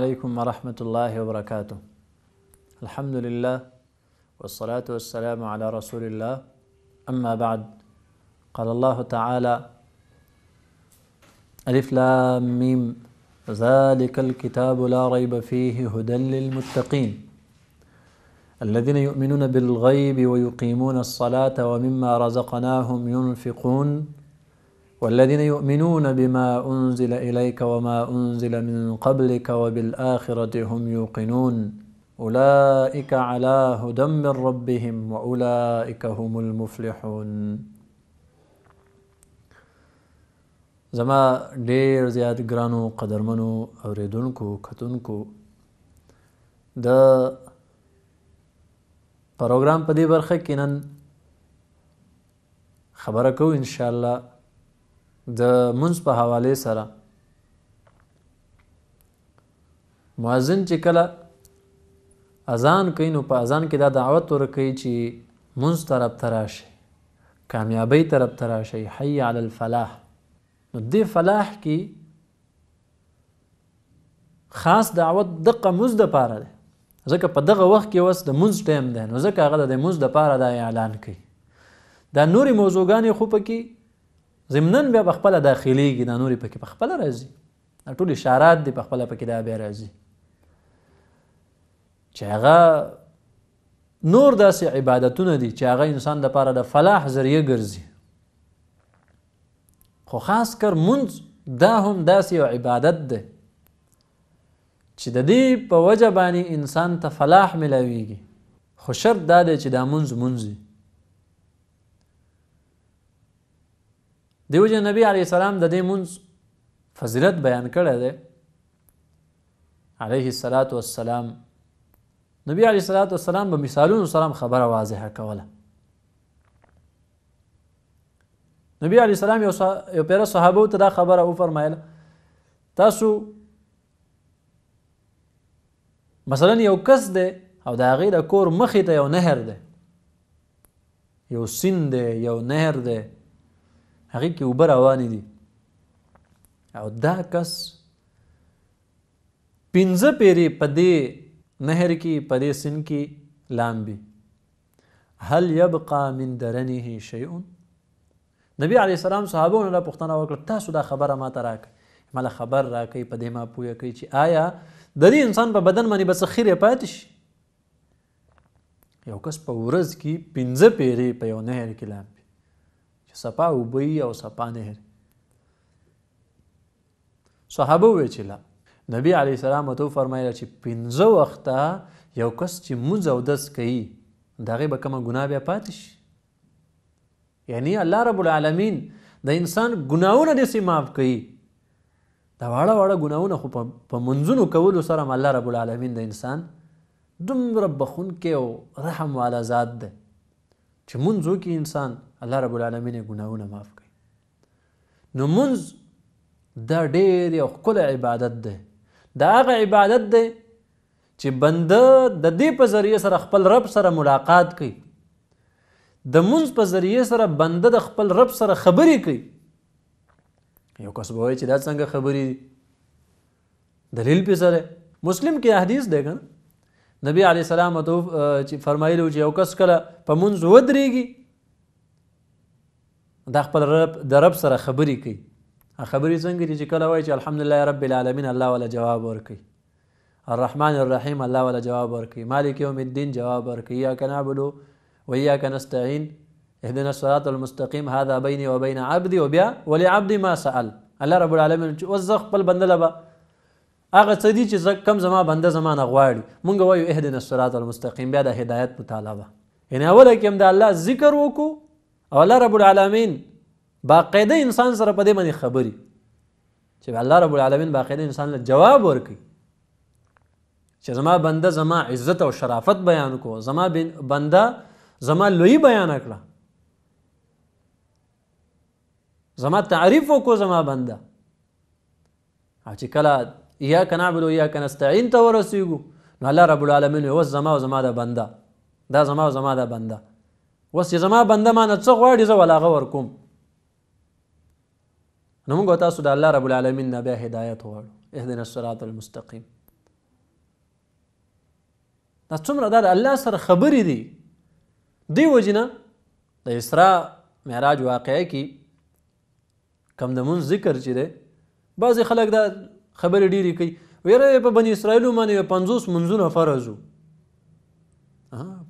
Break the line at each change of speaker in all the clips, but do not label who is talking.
عليكم ورحمة الله وبركاته الحمد لله والصلاة والسلام على رسول الله أما بعد قال الله تعالى ألف لام ميم ذلك الكتاب لا ريب فيه هدى للمتقين الذين يؤمنون بالغيب ويقيمون الصلاة ومما رزقناهم ينفقون والذين يؤمنون بما أنزل إليك وما أنزل من قبلك وبالآخرة هم يوقنون أولئك على هدى من ربهم وأولئك هم المفلحون زما ډیر زیات ګرانو قدرمنو اوریدونکو کتونکو د پروګرام په دې برخه کې نن خبره کوو ان الله د منځ په حواله سره مؤذن چې کله اذان کوي نو په اذان کې دا دعوت ورکوي چې منځ طرف ته راشي کامیابی طرف ته راشي حي علی الفلاح نو دې فلاح کې خاص دعوت دقه مزد پاره ده ځکه په دغه وخت کې وس د منځ ټایم ده نو ځکه هغه د منځ د پاره د اعلان کوي دا نوري موضوعګانې خو پکې ضمنن بیا په خپله داخلیږي دا نورې پکې په خپله راځي دا ټول اشارات دي په خپله پکې دا بیا راځي چې هغه نور داسې عبادتونه دي چې هغه انسان لپاره د فلاح ذریعه ګرځي خو خاص کر منځ دا هم داسې یو عبادت دی چې د دې په وجه باندې انسان ته فلاح ملاویږي خو شرط دا دی چې دا منځ منځي دیو جن نبی علیه السلام د دې مونږ فضیلت بیان کړی دی علیه الصلاة والسلام نبی علیه الصلاة والسلام به مثالونو سلام خبره واضحه کوله نبی علیه السلام یو, صح... یو پیره صحابه ته دا خبره وفرمایله تاسو مثلا یو کس دی او د هغې د کور مخې ته یو نهر دی یو سیند دی یو نهر دی هغې کې اوبه روانې دي او دا کس پنځه پیرې په دې نهر کې په دې سیند کې لامبي هل یبقا من درنه شیء نبی علی السلام صحابه له پوښتنه وکړه تاسو دا خبره ما ته راکړه مله خبر راکې په دې ما پوهه کوي چې آیا د دې انسان په بدن باندې بس خیره پاتې شي یو کس په ورځ کې پنځه پیرې په یو نهر کې لامبي چې سپا وبي او سپا نهر صحابه ویچلا نبی علی سلام ته فرمایله چې پنځه وخته یو کس چې موز او دس کوي دغه به کومه ګناه بیا پاتې شي یعنی الله رب العالمین د انسان ګناونه دسې معاف کوي دا واړه واړه ګناونه خو په منځونو کولو سره الله رب العالمین د انسان دومره بخونکی او رحم والا ذات دی چې منځو کې انسان الله رب العالمین ګناهونه معاف کوي نو منځ دا ډېر یو ښکلی عبادت دی دا هغه عبادت دی چې بنده د دې په ذریعه سره خپل رب سره ملاقات کوي د منځ په ذریعه سره بنده د خپل رب سره خبرې کوي یو کس به وایي چې دا څنګه خبرې دلیل پې سره مسلم کې حدیث دی که نبی علیه السلام ته فرمایلو چې یو کس کله په منځ ودرېږي دا خپل رب د رب سره خبرې کوي خبرې څنګه دي چې کله وایي چې الحمدلله رب العالمین الله ولا جواب ورکوي الرحمن الرحیم الله ولا جواب ورکوي مالک یوم الدین جواب ورکوي ایاک و وایاک نستعین اهدنا الصراط المستقیم هذا بیني وبین عبدي ولی ولعبدي ما سأل الله رب العالمین چې وزخ خپل بنده لبا هغه څه دي چې کم زما بنده زما نه غواړي مونږ وایو اهدنا الصراط المستقیم بیا د هدایت په طالبه یعنی اوله کې هم د الله ذکر وکړو او الله رب العالمین باقاعده انسان سره په دې باندې خبري چې الله رب العالمین باقاعده انسان له جواب ورکړي چې زما بنده زما عزت او شرافت بیان کو زما بنده زما لوی بیان کړه زما تعریف وکړو زما بنده او چې کله یا کنعبد او یا کنستعین ته ورسیږو نو الله رب العالمین یو زما او زما د بنده دا زما او زما د بنده وس چې زما بنده مانه څه غواړي زه ولا هغه ورکوم نو موږ تاسو د الله رب العالمین نه بیا هدایت غواړو اهدنا الصراط المستقیم دا څومره دا د الله سره خبرې دي دی وجنه د اسراء معراج واقعه کې کم د مونږ ذکر چې دی بعضې خلک دا خبرې ډیرې کوي ویره په بني اسرائیلو باندې 50 منځونه فرض وو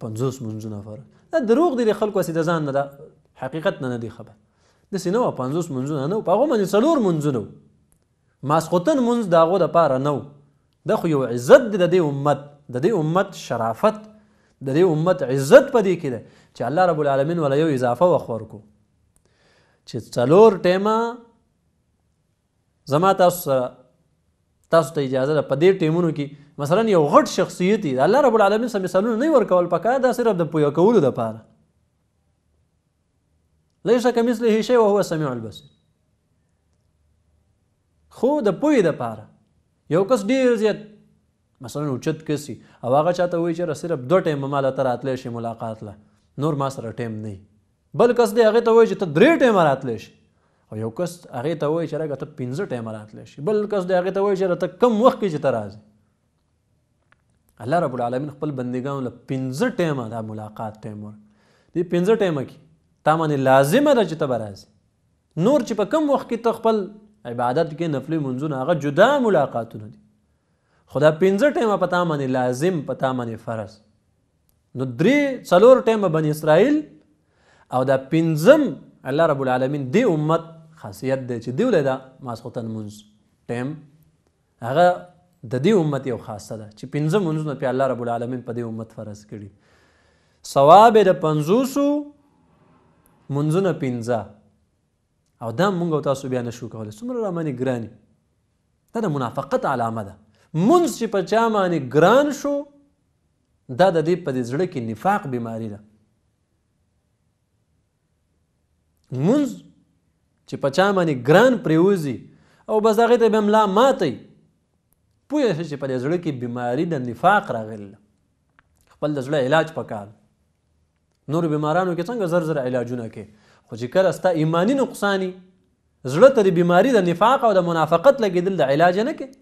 50 منځونه فرض دا دروغ دی خلکو سي د ځان نه دا حقیقت نه دی خبر د سينو 50 منځونه نه په هغه باندې څلور منځونه ماسخوتن منځ داغه د پاره نه د خو یو عزت د دې امت د دې امت شرافت د دې امت عزت پدې کې ده چې الله رب العالمین ولا یو اضافه وخور کو چې څلور ټیمه زما تاسو تاسو ته اجازه ده په دې ټیمونو کې مثلا یو غټ شخصیت دی الله رب العالمین سم مثالونه نه ورکول پکار دا صرف د پوهه کولو دپاره لیس کمثله شی وهو سمیع البصیر خو د پوهې دپاره یو کس ډېر زیات مثلا اوچت کس وي او هغه چاته وایي چېره صرف دوه ټایمه ما لاته راتلی شي ملاقات له نور ما سره ټایم نه بل کس دی هغې ته وایي چې ته درې ټایمه راتلی شي او یو کس هغې ته وایي چې راکه ته پنځه ټایمه راتلی شي بل کس دی هغې ته وایي چې ته کم وخت کې چې ته راځې الله رب العالمین خپل بندګانو له پنځه ټایمه دا ملاقات ټایم ورک دې پنځه ټایمه کې تا باندې لازمه ده چې ته به راځې نور چې په کم وخت کې ته خپل عبادت کې نفلي منځونه هغه جدا ملاقاتونه دي خدا پنځه ټیمه پتا باندې لازم پتا باندې فرض نو درې څلور ټیمه بنی اسرائیل او دا پنځم الله رب العالمین دی امت خاصیت دی چې دی ولې دا ماسخوتن مونږ ټیم هغه د دې امت یو خاصه ده چې پنځه مونږونه په الله رب العالمین په دې امت فرض کړي ثواب د 500 مونږونه پنځه او دا مونږ تاسو بیا نشو کولای څومره رامنه ګرانی دا د منافقت علامه ده مونږ چې په چا باندې ګران شو دا د دې په زړه کې نفاق بیماری ده مونږ چې په چا باندې ګران پریوزي او بس هغې ته به هم لا ماتی پوه شئ چې په دې زړه کې بیماري د نفاق راغلې خپل د زړه علاج پکار نور بیمارانو کې څنګه زر زر علاجونه کوي خو چې کله ستا ایماني نقصانی زړه ته د بیماري د نفاق او د منافقت لګېدل د علاج نه کوي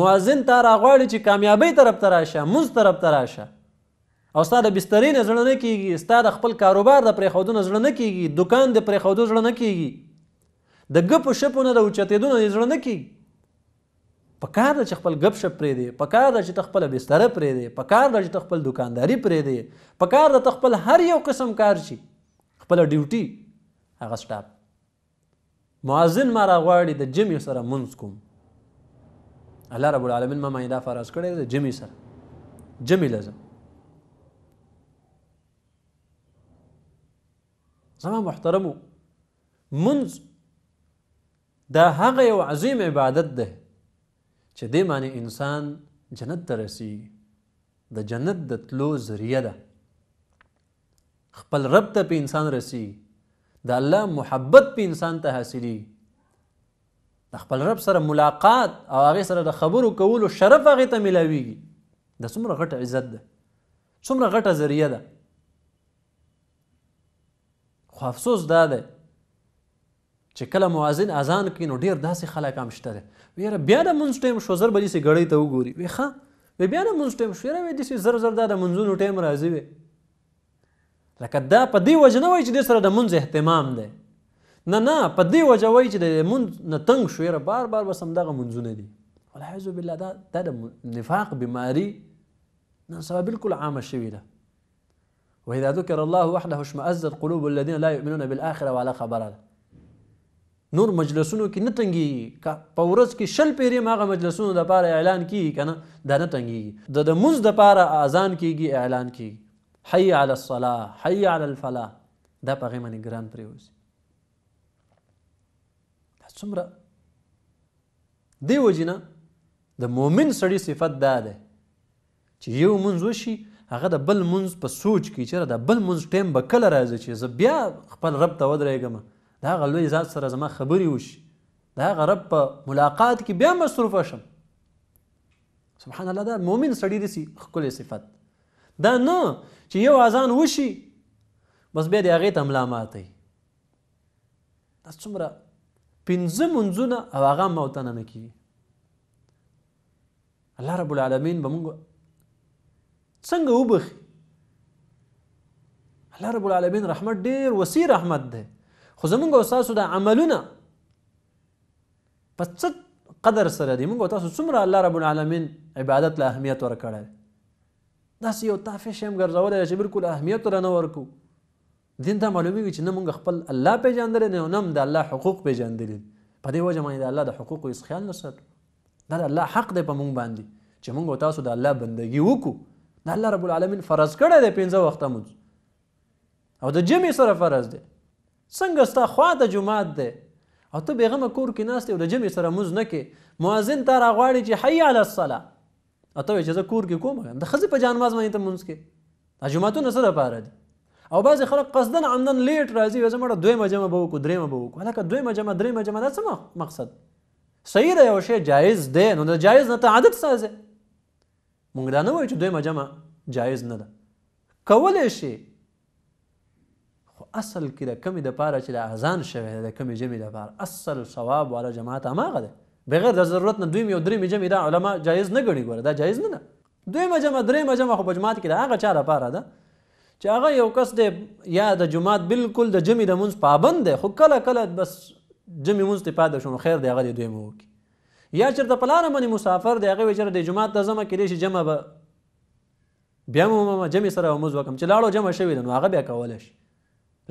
مؤذن تا راغواړي چې کامیابۍ طرف ته راشه مونځ طرف ته راشه او ستا د بسترې نه زړه نه کیږي ستا د خپل کاروبار د پرېښودو نه زړه نه کیږي دوکان د پرېښودو زړه نه کیږي د ګپو شپو نه د اوچتېدو نه زړه نه کیږي په کار ده چې خپل ګپ شپ پرېږدې په کار ده چې ته خپله بستره پرېږدې په کار ده چې ته خپل دوکانداري پرېږدې په کار ده ته خپل هر یو قسم کار شي خپله ډیوټي هغه سټاپ مؤذن ما راغواړي د جمع سره منځ کوم الله رب العالمین ما مایده فراز کړی د جمع سره جمع لازم زما محترمو منځ دا هغه یو عظیم عبادت ده چې دې باندې انسان جنت ته رسیږي د جنت د تلو ذریعه ده خپل رب ته په انسان رسیږي د الله محبت په انسان ته حاصلېږي د خپل رب سره ملاقات او هغې سره د خبرو کولو شرف هغې ته میلاویږي د څومره غټه عزت ده څومره غټه ذریعه ده خو افسوس دا دی چې کله موازین اذان کوي نو ډیر داسې خلک هم شته دی یاره بیا د مونځ ټایم شو زر به داسې ګړۍ ته وګوري وی ښه وی بیا د مونځ ټایم شو یاره وی داسې زر زر دا د منځونو ټایم راځي وی لکه دا په دې وجه نه وایي چې دې سره د مونځ اهتمام دی نه نه په دې وجه وایي چې د مونځ نه تنګ شو یاره بار بار بس همدغه مونځونه دي والعیاذ بالله دا دا د نفاق بیماري نن سبا بالکل عامه شوې ده وإذا ذكر الله وحده اشمأزت قلوب الذين لا يؤمنون بالآخرة وعلى خبره نور مجلسونو کې نه تنګي په ورځ کې شل پیری ماغه مجلسونو د پاره اعلان کیږي کنه دا نه تنګي د د منځ د پاره اذان کیږي اعلان کیږي حي على الصلاه حي على الفلاح دا په غیمه نه ګران پریوز دا څومره دیو جنا د مؤمن سړي صفت دا ده چې یو منځ وشي هغه د بل مونځ په سوچ کې چېرې د بل مونځ ټایم به کله راځي چې زه بیا خپل رب ته ودرېږم د هغه لوی ذات سره زما خبرې وشي د هغه رب په ملاقات کې بیا مصروفه شم سبحان الله دا مؤمن سړي دسي ښکلی صفت دا نه چې یو اذان وشي بس بیا د هغې ته ملا ماتوي دا څومره پنځه منځونه او هغه هم موتنه نه کیږي الله رب العالمین به موږ څنګه وبخي الله رب العالمین رحمت ډیر وسیع رحمت دی خو زمونږ او ستاسو د عملونه په څه قدر سره دی موږ او تاسو څومره الله رب العالمین عبادت له اهمیت ورکړی داسې یو تافه شی هم ګرځولی چې بالکل اهمیت ور نه ورکو دین ته معلومیږي چې نه موږ خپل الله پیژندلی دی او نه هم د الله حقوق پیژندلی دي په دې وجه باندې د الله د حقوقو هېڅ خیال نه ساتو دا د الله حق دی په موږ باندې چې موږ او تاسو د الله بندګي وکړو دا الله رب العالمین فرض کړی دی پنځه وخته مونځ او د جمعې سره فرض دی څنګه ستا خوا د جماعت دی او ته بېغمه کور کې ناست او د جمعې سره مونځ نه کې مؤذن تا راغواړي چې حی علی الصلاه او ته وایې چې زه کور کې کوم د ښځې په جانماز باندې ته مونځ کې دا جوماتونه څه دپاره دي او بعضې خلک قصدن عمدن لیټ راځي وایي زه مړه دویمه جمعه به وکړو درېیمه به وکړو هلکه دویمه جمعه درېیمه جمعه دا څه مقصد صحیح ده یو شی جایز دی نو د جایز نه ته عادت سازې موږ دا نه وایو چې دویمه جمع جایز نه ده کولی شي خو اصل کې د کمی دپاره چې د اذان شوی دی د کمې جمعې دپاره اصل ثواب والا جماعت هماغه دی بغیر د ضرورت نه دویم یو درېیمې جمعې دا علما جایز نه ګڼي ګوره دا جایز نه ده دویمه جمعه درېیمه جمعه خو په جماعت کې د هغه چا لپاره ده چې هغه یو کس دی یا د جماعت بالکل د جمعې د مونځ پابند دی خو کله کله بس جمعې مونځ ته پاده شو نو خیر دی هغه دې دویمه وکړي یا چېرته په لاره باندې مسافر دی هغه وایي چېرته د جومات ته ځمه کیدای شي جمع به بیا مو جمع سره لمونځ وکړم چې لاړو جمع شوي دی نو هغه بیا کولی شي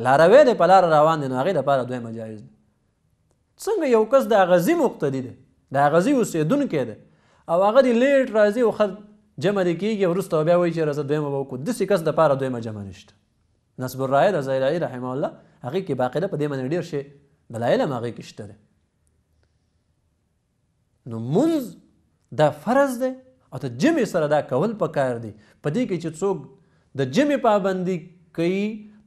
لاروی دی په لاره روان دی نو هغې دپاره دویمه جایز دی څنګه یو کس د غزي مقتدی دی د غزي اوسېدونکی دی او هغه دی لیټ راځي او خد جمع دی کېږي وروسته بیا وایي چې راځه دویمه به وکړو داسې کس دپاره دویمه جمع نشته نصب الرایه د زیلایي رحمه الله هغې کې باقاعده په دې باندې ډېر شی دلایل هم هغې کې شته دی نو مونځ دا فرض دی او ته جمع سره دا کول پکار دی په دې کې چې څوک د جمع پابندي کوي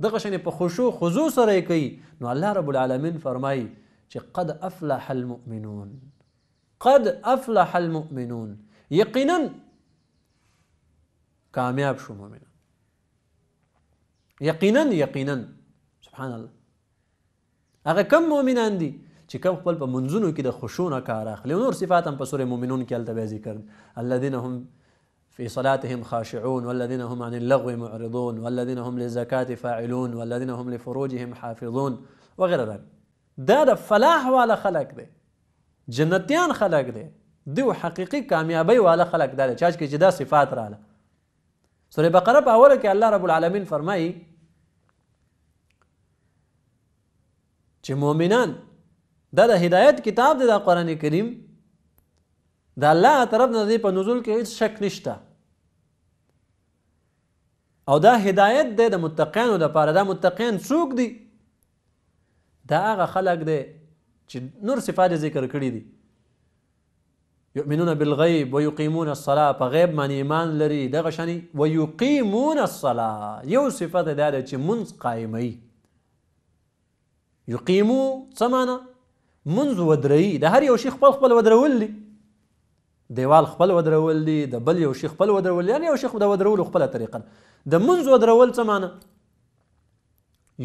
دغه شنې په خوشو خضوع سره کوي نو الله رب العالمین فرمایي چې قد افلح المؤمنون قد افلح المؤمنون یقینا کامیاب شو مؤمنان یقینا یقینا سبحان الله هغه کم مؤمنان دي چې کوم خپل په منځونو کې د خشوع نه کار اخلي نور صفات هم په سورې مؤمنون کې هلته به ذکر الذین هم في صلاتهم خاشعون والذين هم عن اللغو معرضون والذين هم للزكاة فاعلون والذين هم لفروجهم حافظون وغير ذلك دا د فلاح والا خلق دی جنتیان خلق دی دو حقیقی کامیابی والا خلق دی چاچ کې جدا صفات رااله سوره بقره په اوله کې الله رب العالمین فرمایي چې مؤمنان دا د هدایت کتاب دی دا قرآن کریم د الله طرف نه دی په نزول کې هیڅ شک نشته او دا هدایت دی د متقیانو دپاره دا متقیان څوک دي دا هغه خلک دی چې نور صفات ذکر کړي دي یؤمنون بالغیب ویقیمون الصلاة په غیب باندې ایمان لري دغه شانې ویقیمون الصلاة یو صفت دا ده چې منځ قایموي یقیمو څه منځ ودرایي د هر یو شي خپل خپل ودرول دي دیوال خپل ودرول دي د بل یو شي خپل ودرول دي یعنی یو شي د ودرولو خپله طریقه د منځ ودرول څه معنی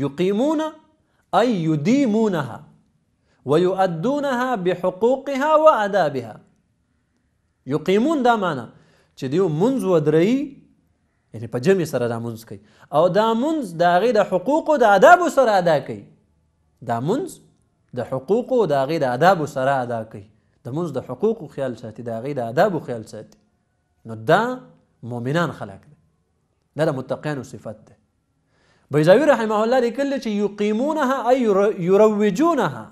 يقيمون أي يديمونها ويؤدونها بحقوقها وآدابها يقيمون دا معنی چې دیو منځ ودرایي یعنی په جمع سره دا منځ کوي او دا منځ د هغې د حقوقو د آدابو سره ادا کوي دا منځ د حقوق او د غي د آداب سره ادا کوي د موږ د حقوق خیال ساتي د غي د آداب خیال ساتي نو دا مؤمنان خلق دي دا د متقین صفات ده بیزاوی رحمه الله لیکل چې یقیمونها ای یروجونها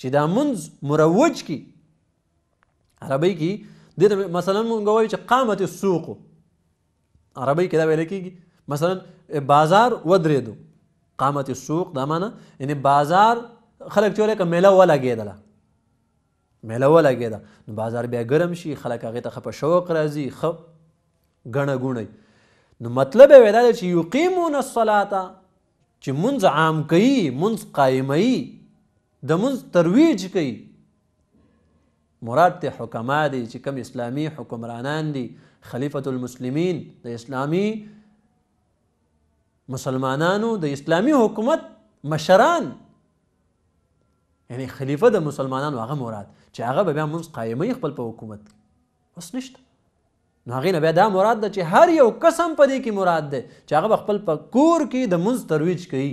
چې دا منځ مروج کی عربی کې د مثلا مونږ وایو چې قامت السوق عربی کې دا ویل کېږي مثلا بازار ودرېدو قامت السوق دا معنی یعنی بازار خلک چې ولې که میله ولګېدله میله ولګېده نو بازار بیا ګرم شي خلک هغې ته ښه په شوق راځي ښه ګڼه ګوڼی نو مطلب یې دا دی چې یقیمون الصلاته چې منځ عام کوي منځ قایموي د منځ ترویج کوي مراد ته حکما دي چې کم اسلامي حکمرانان دي خلیفة المسلمین د اسلامی مسلمانانو د اسلامی حکومت مشران یعنی خلیفه د مسلمانانو هغه مراد چې هغه به بیا موږ قایمه خپل په حکومت اوس نشته نو هغې نه بیا دا مراد ده چې هر یو قسم په دې کې مراد دی چې هغه به خپل په کور کې د منځ ترویج کوي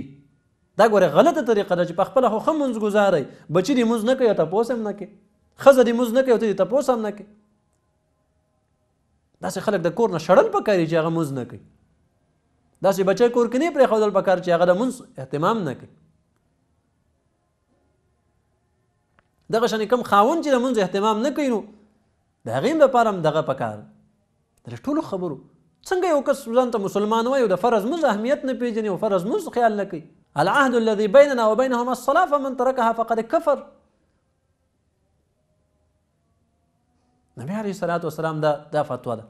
دا ګوره غلطه طریقه ده چې په خپله خو ښه منځ ګزارئ بچي دې مونځ نه کوي او تپوس هم نه کوي ښځه دې مونځ نه کوي او ته دې تپوس هم نه کوي داسې خلک د کور نه شړل پکار چې هغه مونځ نه کوي داسې بچی کور کې نه یې پرېښودل پکار چې هغه د مونځ اهتمام نه کوي دغه شانې کوم خاوند چې د مونځ اهتمام نه کوي نو د هغې دپاره هم دغه پکار د ټولو خبرو څنګه یو کس ځان ته مسلمان وایي او د فرض مونځ اهمیت نه پېژني او فرض مونځ خیال نه کوي العهد الذي بيننا وبينهم الصلاة فمن تركها فقد كفر نبی علیه الصلاة والسلام دا دا فتوا ده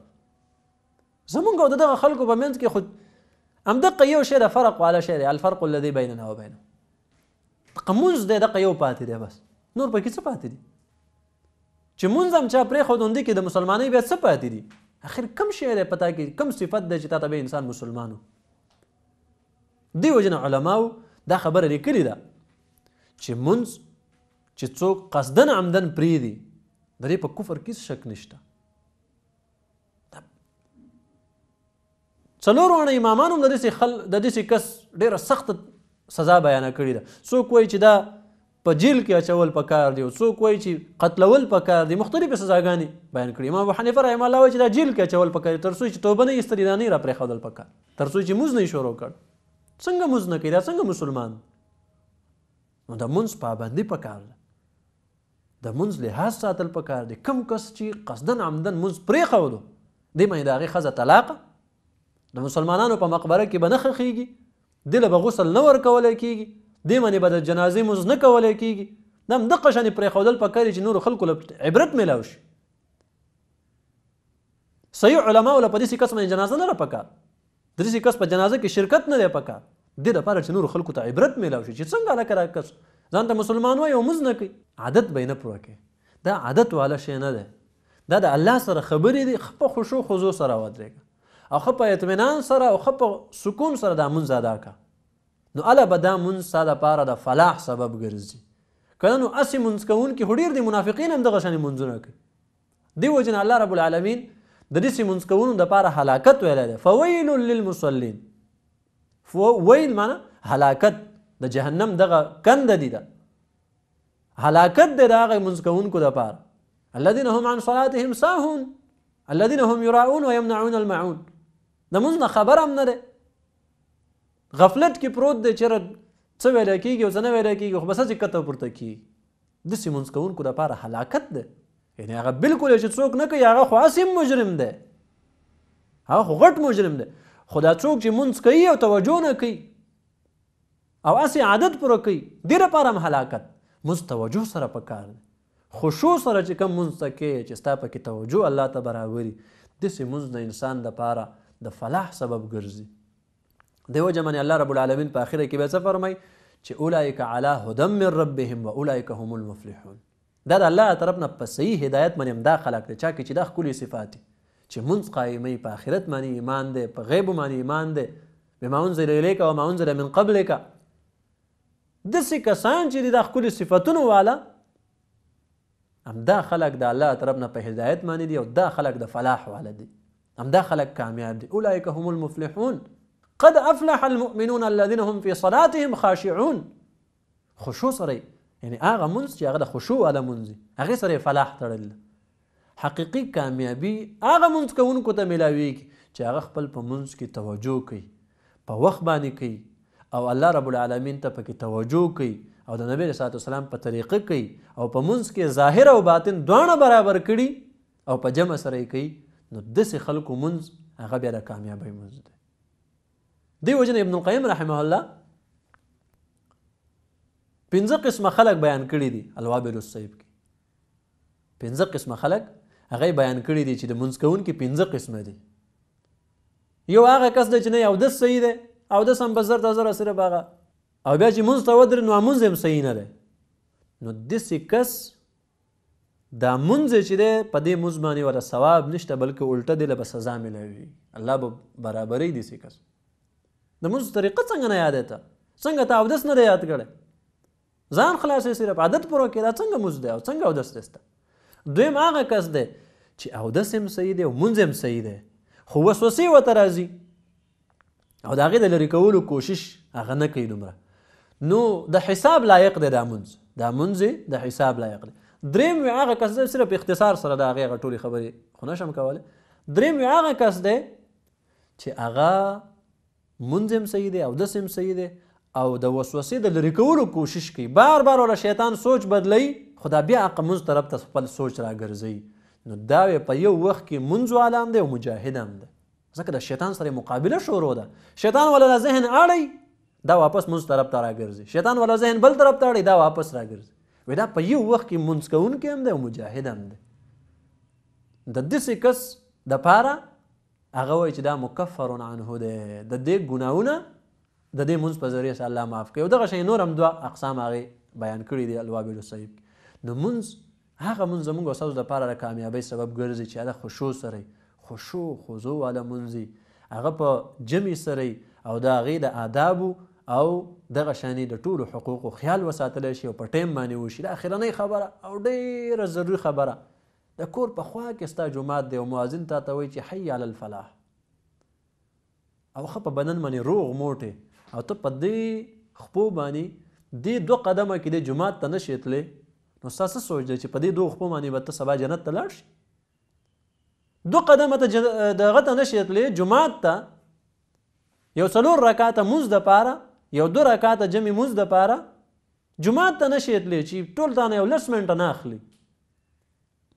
زمونږ او د دغه خلکو په منځ کې خو همدقه یو شی د فرق والا شی دی الفرق الذي بيننا وبينهم دقه مونځ دی دقه یو پاتې دی بس نور پکې څه پاتې دي چې مونږ هم چا پرېښود همدې کې د مسلمانۍ بیا څه پاتې دي اخر کم شی دی په تا کې کم صفت دی چې تا ته به انسان مسلمان دی وجنه علماو دا خبره لیکلې ده چې مونږ چې څوک قصدن عمدن پرې دی د دې په کفر کې شک نشته څلور وانه امامان هم د دې خل د دې کس ډیره سخت سزا بیان کړې ده څوک وایي چې دا په جیل کې اچول پکار دی او څوک وایي چې قتلول پکار دی مختلفې سزاګانې بیان کړي امام ابو حنیفه رحمه الله وایي چې دا جیل کې اچول پکار دی تر څو چې توبه نه ایستلې دا نه یې راپرېښودل پکار تر څو چې موز نه شروع کړ څنګه موز نه کوي دا څنګه مسلمان نو د مونځ پابندي پکار ده د مونځ لحاظ ساتل پکار دی کم کس چې قصدن عمدن مونځ پرېښودو دی مې د هغې ښځه طلاق د مسلمانانو په مقبره کې به نه خښېږي دله به غسل نه ورکولی کېږي دې باندې به د جنازې مونځ نه کولی کیږي دا همدغه شانې پرېښودل پکار چې نورو خلکو له عبرت میلاو شي صحیح علماو له په داسې کس باندې جنازه نه ده پکار د داسې کس په جنازه کې شرکت نه دی پکار دې دپاره چې نورو خلکو ته عبرت میلاو شي چې څنګه هلکه دا کس ځان ته مسلمان وایي او مونځ نه کوي عادت به یې نه پوره کوي دا عادت والا شی نه دی دا د الله سره خبرې دي خپه خوشو خوزو سره ودرېږه او خپه اطمینان سره او خپه سکون سره دا مونځ ادا کړه نو الله به دا مونځ ستا دپاره د فلاح سبب ګرځي که نه نو هسې مونځ کوونکي خو ډېر دي منافقین هم دغه شانې مونځونه کوي دې وجې نه الله رب العالمین د داسې مونځ کوونو دپاره هلاکت ویلی دی فویل للمصلین ویل معنا هلاکت د جهنم دغه کنده دي ده هلاکت دی د هغې مونځ کوونکو دپاره الذين هم عن صلاتهم ساهون الذين هم يراؤون ويمنعون الماعون د مونځ نه خبر هم نه دی غفلت کې پروت دی چېره څه ویلی کېږي او څه نه ویلی کېږي خو بس هسې کته پورته کېږي داسې لمونځ کوونکو دپاره هلاکت دی یعنې هغه بلکل چې څوک نه کوي هغه خو هسې مجرم دی هغه خو غټ مجرم دی خو دا څوک چې مونځ کوي او توجه نه کوي او هسې عادت پوره کوي دې لپاره هم هلاکت مونځ توجه سره پکار دی خشوع سره چې کوم مونځ ته کوې چې ستا پکې توجه الله ته برابري داسې مونځ د انسان دپاره د فلاح سبب ګرځي دیو جمعنی الله رب العالمین په اخره کې به څه فرمای چې اولئک علی هدم من ربهم و اولئک هم المفلحون دا د الله طرف نه په صحیح هدایت باندې همدا خلق دی چا کې چې دا ښکلي صفات دي چې منځ قایمې په آخرت باندې ایمان دی په غیب باندې ایمان دی بما انزل الیک و ما انزل من قبلک داسې کسان چې دي دا ښکلي صفتونو والا همدا خلق د الله طرف نه په هدایت باندې دي او دا خلق د فلاح والا دي همدا خلق کامیاب دي اولئک هم المفلحون قد افلح المؤمنون الذين هم في صلاتهم خاشعون خشوع سره یعنی هغه منځ چې هغه د خشوع والا منځ هغه سره فلاح تړل حقیقی کامیابی هغه منځ کوونکو ته ملاویږي چې هغه خپل په منځ کې توجه کوي په وخت باندې کوي او الله رب العالمین ته پکې توجه کوي او د نبی رسول الله په طریقه کوي او په منځ کې ظاهر او باطن دواړه برابر کړي او په جمع سره کوي نو دسې خلکو منځ هغه بیا د کامیابی منځ دی دی وجنه ابن القیم رحمه الله پنځه قسمه خلک بیان کړي دي الوابل الصیب کې پنځه قسمه خلک هغه بیان کړي دي چې د منځ کون کې پنځه قسمه دي یو هغه کس دی چې نه یو د صحیح دی او د سم بزر تزر سره باغه او بیا چې منځ ته ودر نو منځ هم صحیح نه دی نو داسې کس دا منځ چې دی په دې منځ باندې ورته ثواب نشته بلکې الټه دی له به سزا ملوي الله به برابرۍ داسې کس د مونځ طریقه څنګه نه یادې ته څنګه ته اودس نه دی یاد کړی ځان خلاصې صرف عادت پوره کې دا څنګه مونځ دی او څنګه اودس دی ستا دویم هغه کس دی چې اودس هم صحیح دی او مونځ هم صحیح دی خو وسوسې ورته راځي او د هغې د لرې کولو کوشش هغه نه کوي دومره نو د حساب لایق دی دا مونځ دا مونځ د حساب لایق دی دریم وی هغه کس دی صرف اختصار سره د هغې هغه ټولې خبرې خو نشم کولی دریم وی هغه کس دی چې هغه مونځ هم صحیح دی او دس هم صحیح دی او د وسوسې د لرې کولو کوشش کوي بار بار ولا شیطان سوچ بدلی خدا بیا هغه مونځ طرف ته خپل سوچ راګرځوي نو دا په یو وخت کې مونځ والا هم دی او مجاهد هم دی ځکه د شیطان سره مقابله شروع ده شیطان ولا ذهن اړی دا واپس مونځ طرف ته راګرځي شیطان ولا ذهن بل طرف ته اړی دا واپس راګرځي وې دا په یو وخت کې مونځ کوونکی هم دی او مجاهد هم دی د داسې کس دپاره هغه وایي چې دا مکفر عنه دی د دې ګناهونه د دې مونځ په ذریعه الله معاف کوي او دغه شی نور هم دوه اقسام هغې بیان کړي دي الوابل صحیب نو مونځ هغه مونځ زموږ او ستاسو دپاره د کامیابۍ سبب ګرځي چې هغه خشوع سره خشوع خضوع والا مونځي هغه په جمع سره او د هغې د آدابو او دغه شانې د ټولو حقوقو خیال وساتلی شي او په ټیم باندې وشي دا اخرنۍ خبره او ډیره ضروري خبره د کور په خوا کې ستا جومات دی او مؤذن تا ته وایي چې حی علی الفلاح او ښه په بدن باندې روغ موټې او ته په دې خپو باندې دې دوه قدمه کې دې جومات ته نشې تللی نو ستا څه سوچ دی چې په دې دوه خپو باندې به ته سبا جنت ته لاړ شي دوه قدمه ته دغه ته نشې تللی جومات ته یو څلور رکعاته مونځ دپاره یو دوه رکعاته جمعې مونځ دپاره جومات ته نشې تللی چې ټول تانه یو لس منټه نه اخلي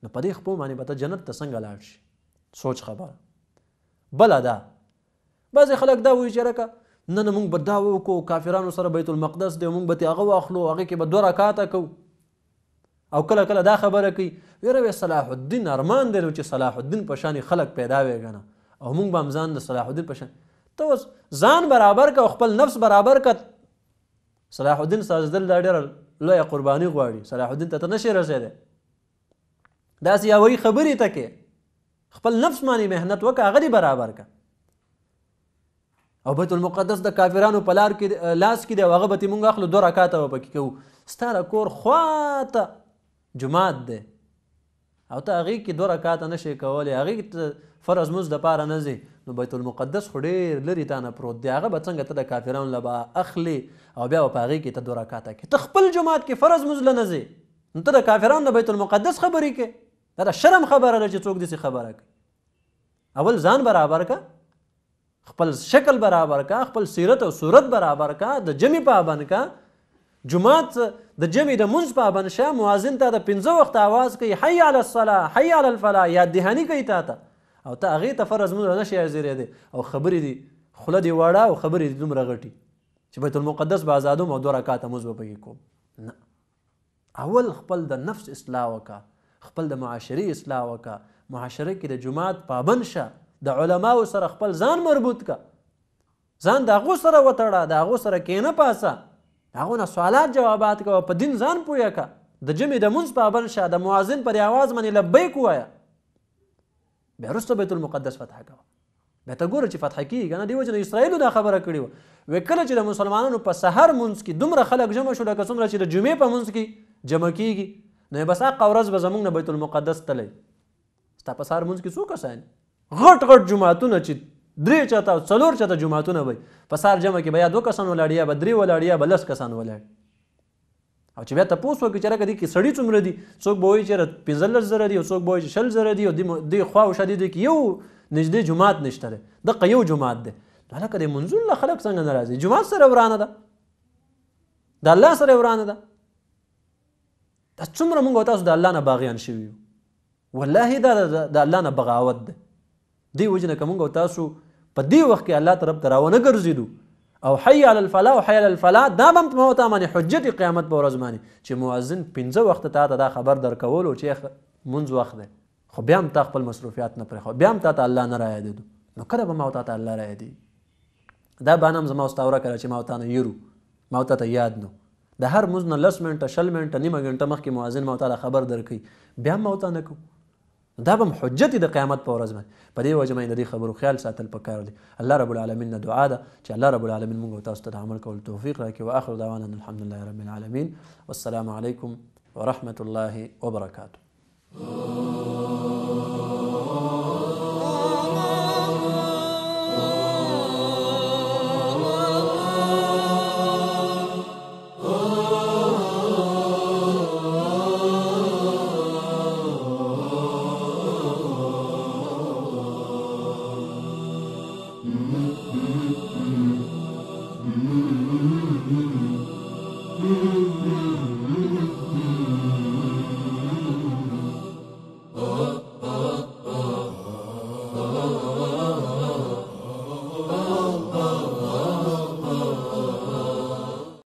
نو په دې خپل باندې به ته جنت ته څنګه لاړ شي سوچ خبره بل دا بعضې خلک دا وایي چې هرکه نه نه موږ به دا وکړو کافرانو سره بیت المقدس دی موږ به ترې هغه واخلو هغې کې به دوه رکاته کوو او کله کله دا خبره کوي یاره صلاح الدین ارمان دی چې صلاح الدین په شان خلک پیدا وي کنه او موږ به هم ځان د صلاح الدین په شان ته اوس ځان برابر که خپل نفس برابر که صلاح الدین سازدل دا ډېره لویه قرباني غواړي صلاح الدین ته ته نشي رسېدی داسې یوې خبرې ته کې خپل نفس باندې مهنت وکړه هغه دې برابر کا او بیت المقدس د کافرانو په لار کې لاس کې دی هغه به تې مونږ اخلو دوه رکاته به پکې کوو ستا د کور خواته جومات دی او ته هغې کې دوه رکاته نه شې کولی هغې فرض مونځ دپاره نه ځې نو بیت المقدس خو ډېر لرې تا نه پروت دی هغه به څنګه ته د کافرانو له به اخلې او بیا به په هغې کې ته دوه رکاته کې ته خپل جومات کې فرض مونځ له نه ځې نو ته د کافرانو د بیت المقدس خبرې کې دا د شرم خبره ده چې څوک داسې خبره کوي اول ځان برابر کا خپل شکل برابر کا خپل سیرت او صورت برابر کا د جمی پابند کا جمعات د جمی د منځ پابند شه مؤذن ته د پنځه وخت आवाज کوي حي علی الصلاه حي علی الفلاح یاد دهانی کوي تا ته او ته هغې ته فرض مونږ نه شي حاضرېدی او خبرې دي خوله دې واړه او خبرې دې دومره غټي چې بیت المقدس به ازادوم او دوه رکاته مونځ به پکې کوم نه اول خپل د نفس اصلاح وکړه خپل د معاشري اصلاح وکړه معاشره کې د جماعت پابند شه د علماو سره خپل ځان مربوط کا ځان د هغو سره وتړه د هغو سره کینه پاسه د هغو نه سوالات جوابات کوه په دین ځان پوه کا د جمعې د منځ پابند شه د مؤذن پر اواز باندې لبیک ووایه بیا وروسته بیت المقدس فتح کوه بیا ته ګوره چې فتح کېږي که نه دې وجه نه اسرائیلو دا خبره کړې وه وایي کله چې د مسلمانانو په سهر منځ کې دومره خلک جمع شو لکه څومره چې د جمعې په منځ کې جمع کېږي نو بس هغه ورځ به زمونږ نه بیت المقدس تلی ستا په سهار مونځ کې څو کسان غټ غټ جماعتونه چې درې چاته او څلور چاته جماعتونه به په سهار جمع کې به یا دوه کسان ولاړ یا به درې ولاړ یا به لس کسان ولاړ او چې بیا تاسو وکړئ چې راکدي کې سړی څومره دي څوک به وایي چې 15 زره دي او څوک به وایي چې شل زره دي او دی خوا او شدید کې یو نږدې جماعت نشته ده دغه یو جماعت ده دا لکه د منزل خلک څنګه ناراضي جماعت سره ورانه ده د الله سره ورانه ده دا څومره موږ تاسو د الله نه باغیان شوي والله دا د الله نه بغاوت ده دی وجنه که موږ تاسو په دې وخت کې الله طرف ته راونه ګرځېدو او حي علی الفلاح او حي علی الفلاح دا به هم تا باندې حجت قیامت په ورځ باندې چې مؤذن پنځه وخته تا ته دا خبر درکولو چې منځ وخت دی خو بیا هم تا خپل مصروفیات نه پرېښو بیا هم تا ته الله نه رایادېدو نو کله به ما تا ته الله رایادېږي دا بانم زما ستا ورکه چې ما تا نه یرو ما تا ته یاد نو د هر موز نه لس منټه شل منټه نیمه غنټه مخکې مؤذن ما تعالی خبر درکړي بیا هم موته نه دا به هم حجت د قیامت په ورځ باندې په دې وجه باندې د دې خبرو خیال ساتل پکار دي الله رب العالمین نه دعا ده چې الله رب العالمین موږ او تاسو ته د عمل کولو توفیق راکړي واخر دعوانا ان الحمدلله رب العالمین والسلام علیکم ورحمه الله وبرکاته